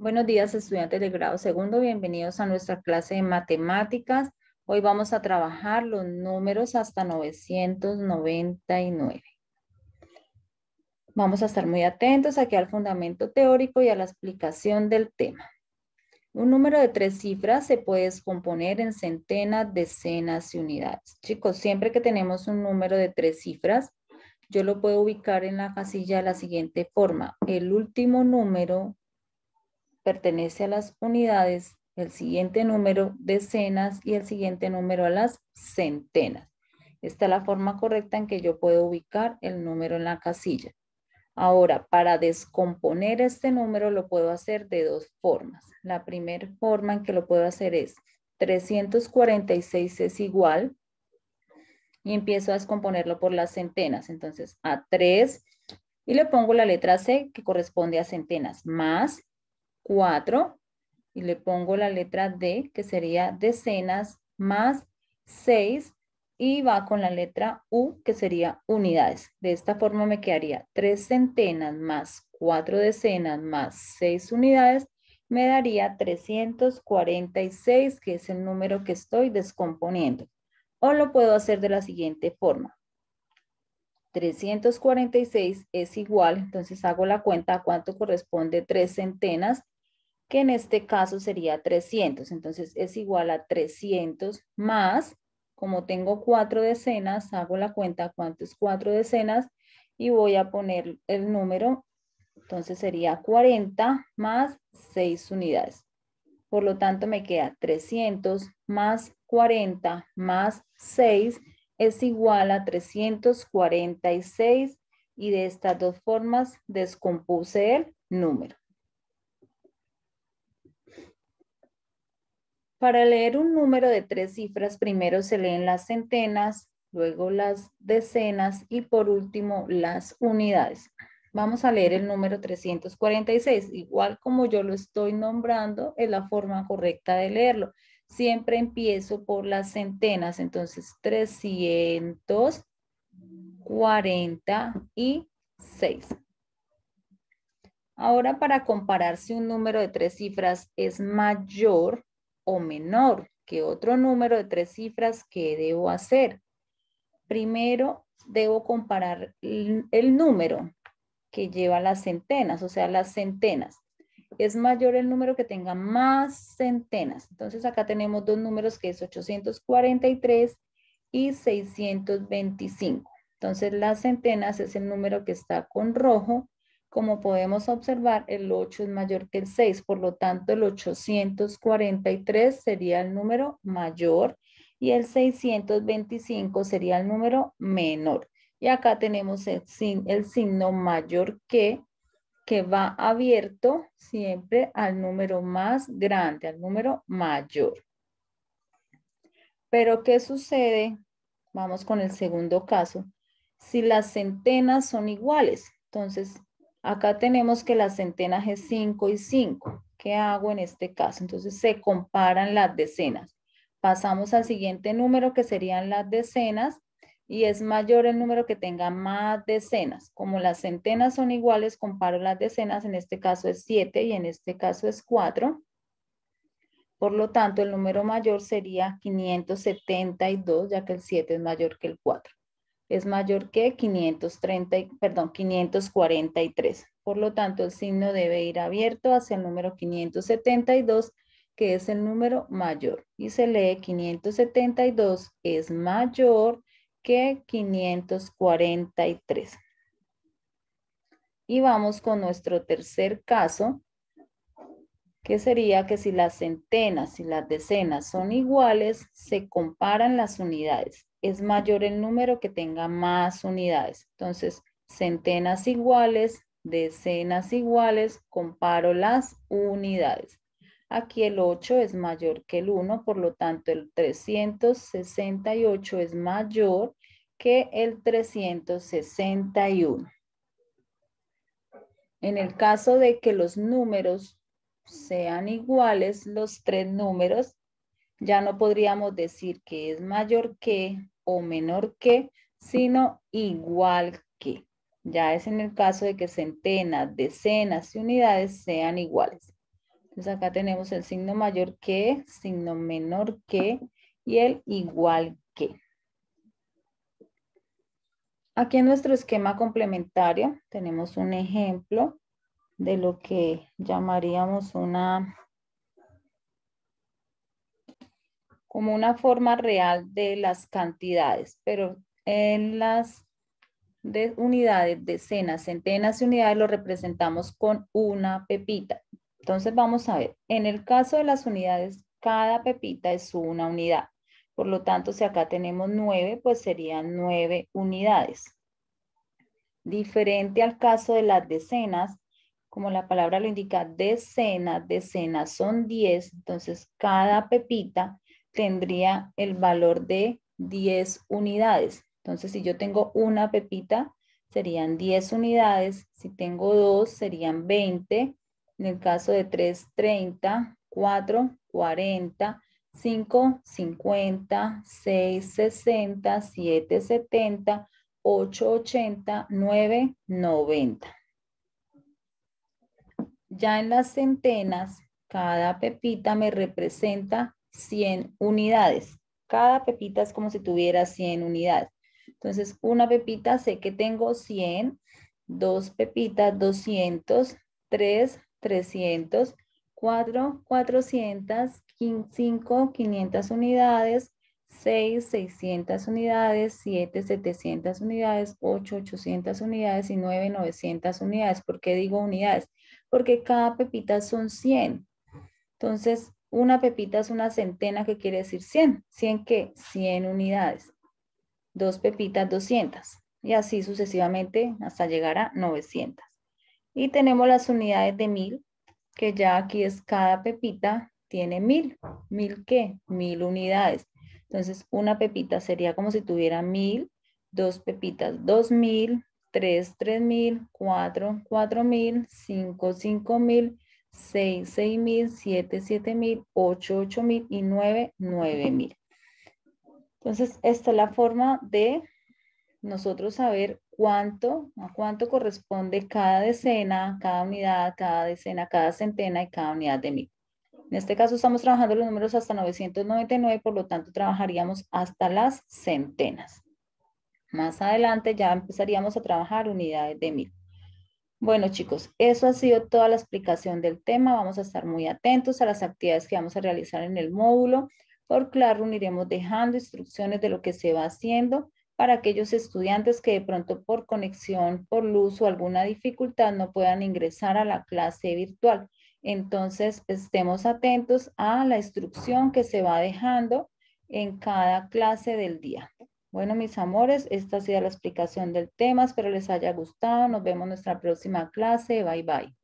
Buenos días, estudiantes de grado segundo. Bienvenidos a nuestra clase de matemáticas. Hoy vamos a trabajar los números hasta 999. Vamos a estar muy atentos aquí al fundamento teórico y a la explicación del tema. Un número de tres cifras se puede descomponer en centenas, decenas y unidades. Chicos, siempre que tenemos un número de tres cifras, yo lo puedo ubicar en la casilla de la siguiente forma. El último número pertenece a las unidades, el siguiente número decenas y el siguiente número a las centenas. Esta es la forma correcta en que yo puedo ubicar el número en la casilla. Ahora, para descomponer este número lo puedo hacer de dos formas. La primera forma en que lo puedo hacer es 346 es igual y empiezo a descomponerlo por las centenas. Entonces, a 3 y le pongo la letra C que corresponde a centenas, más 4 y le pongo la letra D, que sería decenas más 6 y va con la letra U, que sería unidades. De esta forma me quedaría 3 centenas más 4 decenas más 6 unidades, me daría 346, que es el número que estoy descomponiendo. O lo puedo hacer de la siguiente forma. 346 es igual, entonces hago la cuenta a cuánto corresponde 3 centenas que en este caso sería 300. Entonces es igual a 300 más, como tengo cuatro decenas, hago la cuenta cuántas cuatro decenas y voy a poner el número, entonces sería 40 más 6 unidades. Por lo tanto me queda 300 más 40 más 6 es igual a 346 y de estas dos formas descompuse el número. Para leer un número de tres cifras, primero se leen las centenas, luego las decenas y por último las unidades. Vamos a leer el número 346, igual como yo lo estoy nombrando, es la forma correcta de leerlo. Siempre empiezo por las centenas, entonces 346. Ahora para comparar si un número de tres cifras es mayor o menor que otro número de tres cifras, que debo hacer? Primero, debo comparar el, el número que lleva las centenas, o sea, las centenas. Es mayor el número que tenga más centenas. Entonces acá tenemos dos números que es 843 y 625. Entonces las centenas es el número que está con rojo como podemos observar, el 8 es mayor que el 6, por lo tanto el 843 sería el número mayor y el 625 sería el número menor. Y acá tenemos el, signo mayor que, que va abierto siempre al número más grande, al número mayor. Pero ¿qué sucede? Vamos con el segundo caso. Si las centenas son iguales, entonces Acá tenemos que las centenas es 5 y 5. ¿Qué hago en este caso? Entonces se comparan las decenas. Pasamos al siguiente número que serían las decenas y es mayor el número que tenga más decenas. Como las centenas son iguales, comparo las decenas, en este caso es 7 y en este caso es 4. Por lo tanto, el número mayor sería 572, ya que el 7 es mayor que el 4 es mayor que 530, perdón, 543. Por lo tanto, el signo debe ir abierto hacia el número 572, que es el número mayor. Y se lee 572 es mayor que 543. Y vamos con nuestro tercer caso, que sería que si las centenas y las decenas son iguales, se comparan las unidades es mayor el número que tenga más unidades. Entonces, centenas iguales, decenas iguales, comparo las unidades. Aquí el 8 es mayor que el 1, por lo tanto el 368 es mayor que el 361. En el caso de que los números sean iguales, los tres números, ya no podríamos decir que es mayor que o menor que, sino igual que. Ya es en el caso de que centenas, decenas y unidades sean iguales. Entonces acá tenemos el signo mayor que, signo menor que y el igual que. Aquí en nuestro esquema complementario tenemos un ejemplo de lo que llamaríamos una como una forma real de las cantidades, pero en las de unidades, decenas, centenas y unidades lo representamos con una pepita. Entonces vamos a ver, en el caso de las unidades, cada pepita es una unidad. Por lo tanto, si acá tenemos nueve, pues serían nueve unidades. Diferente al caso de las decenas, como la palabra lo indica, decenas, decenas son diez, entonces cada pepita tendría el valor de 10 unidades. Entonces, si yo tengo una pepita, serían 10 unidades. Si tengo dos, serían 20. En el caso de 3, 30. 4, 40. 5, 50. 6, 60. 7, 70. 8, 80. 9, 90. Ya en las centenas, cada pepita me representa 100 unidades. Cada pepita es como si tuviera 100 unidades. Entonces, una pepita, sé que tengo 100, dos pepitas, 200, tres, 300, cuatro, 400, 5, 500 unidades, 6, 600 unidades, 7, 700 unidades, 8, 800 unidades y 9, 900 unidades. ¿Por qué digo unidades? Porque cada pepita son 100. Entonces, una pepita es una centena que quiere decir 100. ¿100 qué? 100 unidades. Dos pepitas, 200. Y así sucesivamente hasta llegar a 900. Y tenemos las unidades de 1000, que ya aquí es cada pepita tiene 1000. ¿1000 qué? 1000 unidades. Entonces, una pepita sería como si tuviera 1000, dos pepitas, 2000, tres, 3000, cuatro, 4000, cinco, 5000 6, 6 mil, 7, 7 mil, 8, 8 mil y 9, 9 mil. Entonces, esta es la forma de nosotros saber cuánto, a cuánto corresponde cada decena, cada unidad, cada decena, cada centena y cada unidad de mil. En este caso estamos trabajando los números hasta 999, por lo tanto trabajaríamos hasta las centenas. Más adelante ya empezaríamos a trabajar unidades de mil. Bueno, chicos, eso ha sido toda la explicación del tema. Vamos a estar muy atentos a las actividades que vamos a realizar en el módulo. Por claro, iremos dejando instrucciones de lo que se va haciendo para aquellos estudiantes que de pronto por conexión, por luz o alguna dificultad no puedan ingresar a la clase virtual. Entonces, estemos atentos a la instrucción que se va dejando en cada clase del día. Bueno, mis amores, esta ha sido la explicación del tema. Espero les haya gustado. Nos vemos en nuestra próxima clase. Bye, bye.